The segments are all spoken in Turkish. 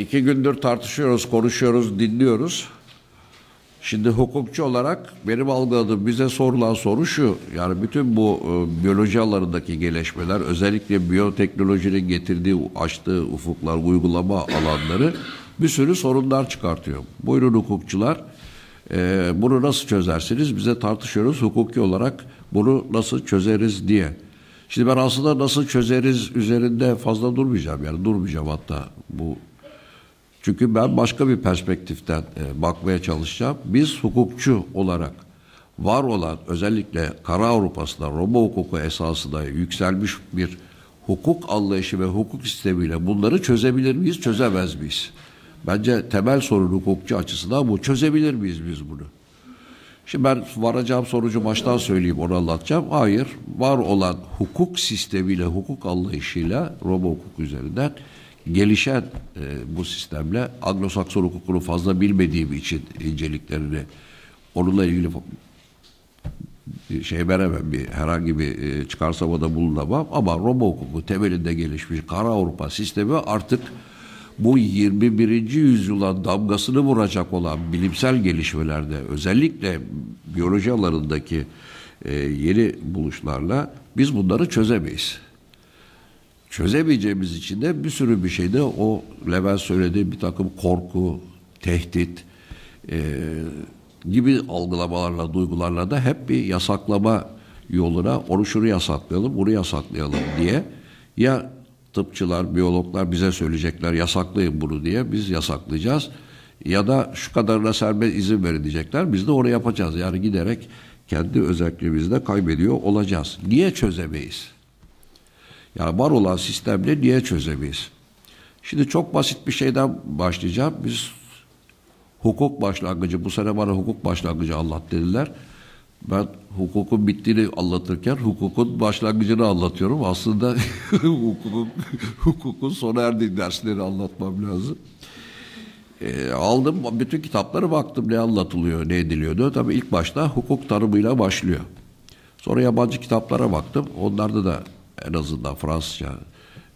iki gündür tartışıyoruz, konuşuyoruz, dinliyoruz. Şimdi hukukçu olarak benim algıladığım bize sorulan soru şu. Yani bütün bu e, biyoloji alanındaki gelişmeler özellikle biyoteknolojinin getirdiği açtığı ufuklar, uygulama alanları bir sürü sorunlar çıkartıyor. Buyurun hukukçular e, bunu nasıl çözersiniz? Bize tartışıyoruz hukuki olarak bunu nasıl çözeriz diye. Şimdi ben aslında nasıl çözeriz üzerinde fazla durmayacağım yani durmayacağım hatta bu çünkü ben başka bir perspektiften e, bakmaya çalışacağım. Biz hukukçu olarak var olan özellikle Kara Avrupa'sında Roma hukuku esasında yükselmiş bir hukuk anlayışı ve hukuk sistemiyle bunları çözebilir miyiz, çözemez miyiz? Bence temel sorun hukukçu açısından bu. Çözebilir miyiz biz bunu? Şimdi ben varacağım sorucu baştan söyleyeyim, onu anlatacağım. Hayır, var olan hukuk sistemiyle, hukuk anlayışıyla Roma hukuku üzerinden gelişen e, bu sistemle Anglo-Sakson hukukunu fazla bilmediğim için inceliklerini onunla ilgili şey veremem bir herhangi bir e, da bulunamam ama Roma hukuku temelinde gelişmiş Kara Avrupa sistemi artık bu 21. yüzyıla damgasını vuracak olan bilimsel gelişmelerde özellikle biyoloji alanındaki e, yeni buluşlarla biz bunları çözemeyiz çözemeyeceğimiz için de bir sürü bir şeyde o Levent söylediği bir takım korku, tehdit e, gibi algılamalarla, duygularla da hep bir yasaklama yoluna onu şunu yasaklayalım, bunu yasaklayalım diye ya tıpçılar, biyologlar bize söyleyecekler yasaklayın bunu diye biz yasaklayacağız ya da şu kadarına serbest izin verin diyecekler biz de onu yapacağız yani giderek kendi özelliğimizde kaybediyor olacağız. Niye çözemeyiz? Yani var olan sistemle niye çözemeyiz? Şimdi çok basit bir şeyden başlayacağım. Biz hukuk başlangıcı, bu sene bana hukuk başlangıcı anlat dediler. Ben hukukun bittiğini anlatırken hukukun başlangıcını anlatıyorum. Aslında hukukun, hukukun sona erdiği dersleri anlatmam lazım. E, aldım bütün kitapları baktım ne anlatılıyor, ne ediliyordu. Tabii ilk başta hukuk tanımıyla başlıyor. Sonra yabancı kitaplara baktım. Onlarda da en azından Fransızca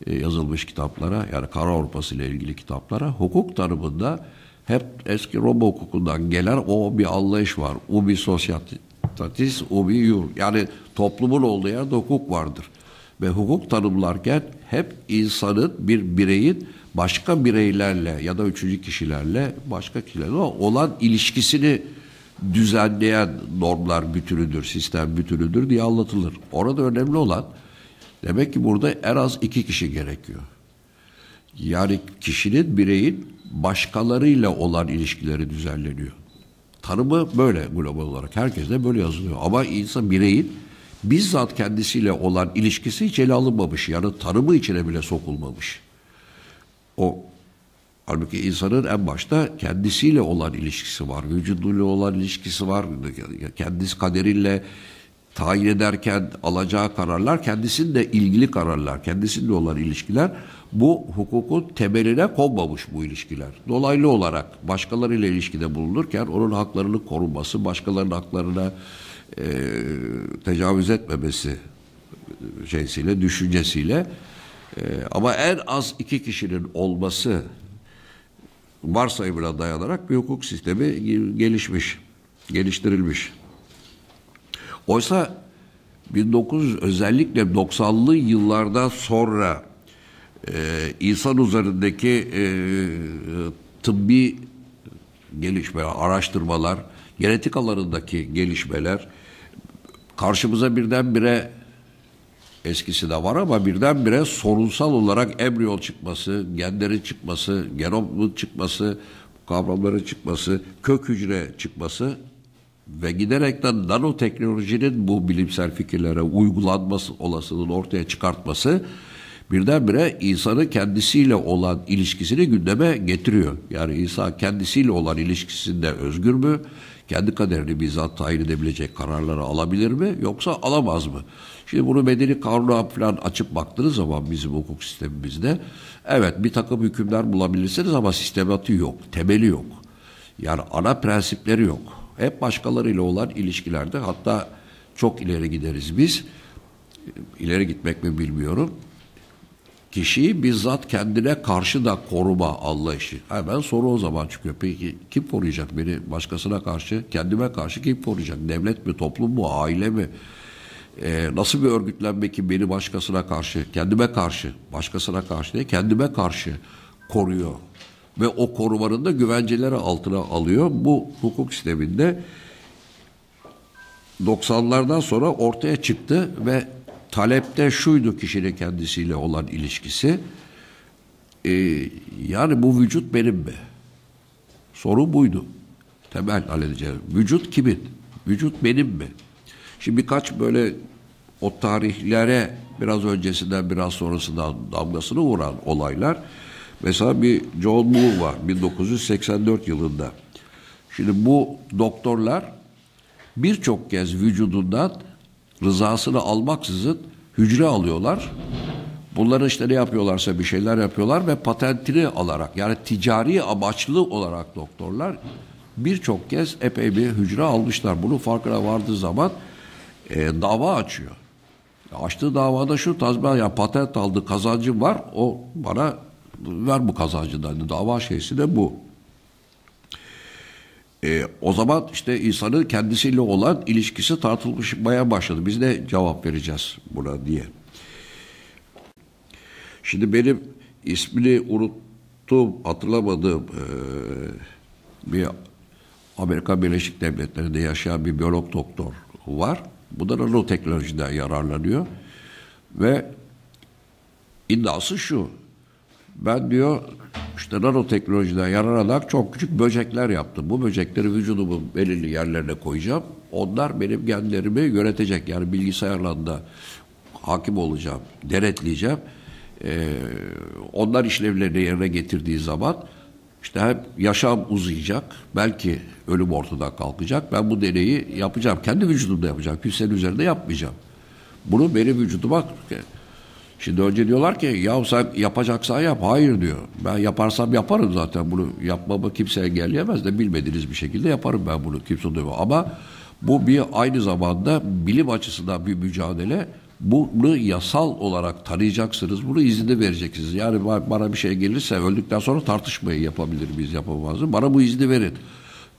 e, yazılmış kitaplara yani Kara Avrupası ile ilgili kitaplara hukuk tanımında hep eski Roma hukukundan gelen o bir anlayış var. o bir Ubi o bir yur, Yani toplumun olduğu yerde hukuk vardır. Ve hukuk tanımlarken hep insanın, bir bireyin başka bireylerle ya da üçüncü kişilerle, başka kişilerle olan ilişkisini düzenleyen normlar bütünüdür, sistem bütünüdür diye anlatılır. Orada önemli olan Demek ki burada en az iki kişi gerekiyor. Yani kişinin, bireyin başkalarıyla olan ilişkileri düzenleniyor. Tanımı böyle global olarak. Herkes de böyle yazılıyor. Ama insan bireyin bizzat kendisiyle olan ilişkisi hiç ele alınmamış. Yani tanımı içine bile sokulmamış. O Halbuki insanın en başta kendisiyle olan ilişkisi var, vücuduyla olan ilişkisi var, kendisi kaderiyle, tayin ederken alacağı kararlar, kendisininle ilgili kararlar, kendisininle olan ilişkiler bu hukukun temeline konmamış bu ilişkiler. Dolaylı olarak başkalarıyla ilişkide bulunurken onun haklarının korunması, başkalarının haklarına e, tecavüz etmemesi e, şeysiyle, düşüncesiyle e, ama en az iki kişinin olması varsayımına dayanarak bir hukuk sistemi gelişmiş, geliştirilmiş. Oysa 1900 özellikle 90'lı yıllarda sonra e, insan üzerindeki e, tıbbi gelişmeler, araştırmalar, genetik alanındaki gelişmeler karşımıza birdenbire eskisi de var ama birdenbire sorunsal olarak embriyo çıkması, genlerin çıkması, genomun çıkması, kavramların çıkması, kök hücre çıkması ve giderek de nanoteknolojinin bu bilimsel fikirlere uygulanması olasılığını ortaya çıkartması birdenbire insanı kendisiyle olan ilişkisini gündeme getiriyor. Yani insan kendisiyle olan ilişkisinde özgür mü? Kendi kaderini bizzat tayin edebilecek kararları alabilir mi? Yoksa alamaz mı? Şimdi bunu medeni kanuna falan açıp baktığınız zaman bizim hukuk sistemimizde evet bir takım hükümler bulabilirsiniz ama sistematiği yok, temeli yok. Yani ana prensipleri yok. Hep başkalarıyla olan ilişkilerde hatta çok ileri gideriz biz. İleri gitmek mi bilmiyorum. Kişiyi bizzat kendine karşı da koruma anlayışı. Ben soru o zaman çıkıyor. Peki kim koruyacak beni başkasına karşı, kendime karşı kim koruyacak? Devlet mi, toplum mu, aile mi? Ee, nasıl bir örgütlenme ki beni başkasına karşı, kendime karşı, başkasına karşı değil, kendime karşı koruyor ve o korumanın da güvenceleri altına alıyor. Bu hukuk sisteminde 90'lardan sonra ortaya çıktı ve talepte şuydu kişinin kendisiyle olan ilişkisi. Ee, yani bu vücut benim mi? Sorun buydu. Temel halledeceğiz. Vücut kimin? Vücut benim mi? Şimdi birkaç böyle o tarihlere biraz öncesinden biraz sonrasından damgasını vuran olaylar Mesela bir John Moore var 1984 yılında. Şimdi bu doktorlar birçok kez vücudundan rızasını almaksızın hücre alıyorlar. Bunların işte ne yapıyorlarsa bir şeyler yapıyorlar ve patentini alarak yani ticari amaçlı olarak doktorlar birçok kez epey bir hücre almışlar. bunu farkına vardığı zaman e, dava açıyor. Açtığı davada şu Tazmanya patent aldı kazancım var o bana ver bu kazancından. Dava şeysi de bu. E, o zaman işte insanın kendisiyle olan ilişkisi tartılmaya başladı. Biz de cevap vereceğiz buna diye. Şimdi benim ismini unuttum, hatırlamadığım e, bir Amerika Birleşik Devletleri'nde yaşayan bir biyolog doktor var. Bu da nanoteknolojiden yararlanıyor. Ve iddiası şu, ben diyor işte nanoteknolojiden yararlanarak çok küçük böcekler yaptım. Bu böcekleri vücudumun belirli yerlerine koyacağım. Onlar benim genlerimi yönetecek. Yani bilgisayarla da hakim olacağım, denetleyeceğim. Ee, onlar işlevlerini yerine getirdiği zaman işte hem yaşam uzayacak, belki ölüm ortadan kalkacak. Ben bu deneyi yapacağım. Kendi vücudumda yapacağım. Kimsenin üzerinde yapmayacağım. Bunu benim vücuduma Şimdi önce diyorlar ki ya sen yapacaksan yap. Hayır diyor. Ben yaparsam yaparım zaten bunu. Yapmamı kimse engelleyemez de bilmediğiniz bir şekilde yaparım ben bunu. Kimse duymuyor. Ama bu bir aynı zamanda bilim açısından bir mücadele. Bunu yasal olarak tanıyacaksınız. Bunu izni vereceksiniz. Yani bana bir şey gelirse öldükten sonra tartışmayı yapabilir miyiz yapamaz mı? Bana bu izni verin.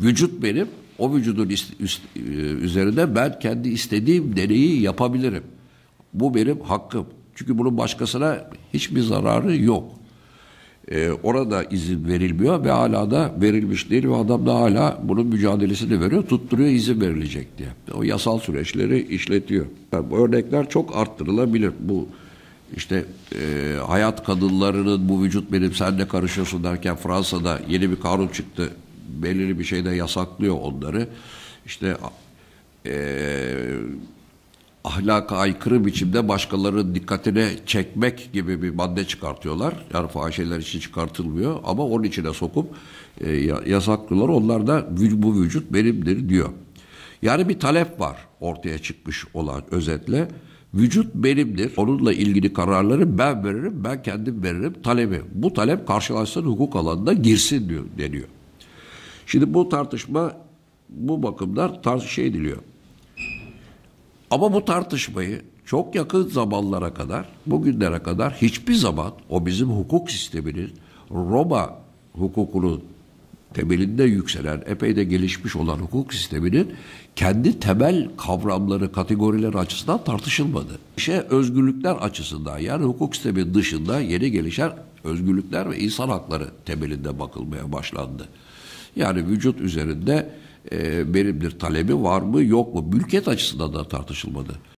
Vücut benim. O vücudun üst, üst, e, üzerinde ben kendi istediğim deneyi yapabilirim. Bu benim hakkım. Çünkü bunun başkasına hiçbir zararı yok. Ee, orada izin verilmiyor ve hala da verilmiş değil ve adam da hala bunun mücadelesini veriyor, tutturuyor izin verilecek diye. O yasal süreçleri işletiyor. Yani bu örnekler çok arttırılabilir. Bu işte e, hayat kadınlarının bu vücut benim sen ne karışıyorsun derken Fransa'da yeni bir kanun çıktı. Belirli bir şeyde yasaklıyor onları. İşte e, ahlaka aykırı biçimde başkaları dikkatine çekmek gibi bir madde çıkartıyorlar. Yani fahişeler için çıkartılmıyor ama onun içine sokup e, yasaklıyorlar. Onlar da bu vücut benimdir diyor. Yani bir talep var ortaya çıkmış olan özetle. Vücut benimdir. Onunla ilgili kararları ben veririm, ben kendim veririm talebi. Bu talep karşılaşsın hukuk alanına girsin diyor deniyor. Şimdi bu tartışma bu bakımdan tarz şey ediliyor. Ama bu tartışmayı çok yakın zamanlara kadar, bugünlere kadar hiçbir zaman o bizim hukuk sisteminin Roma hukukunun temelinde yükselen, epey de gelişmiş olan hukuk sisteminin kendi temel kavramları, kategorileri açısından tartışılmadı. İşe özgürlükler açısından yani hukuk sistemi dışında yeni gelişen özgürlükler ve insan hakları temelinde bakılmaya başlandı. Yani vücut üzerinde e, benim bir talebi var mı yok mu? Mülkiyet açısından da tartışılmadı.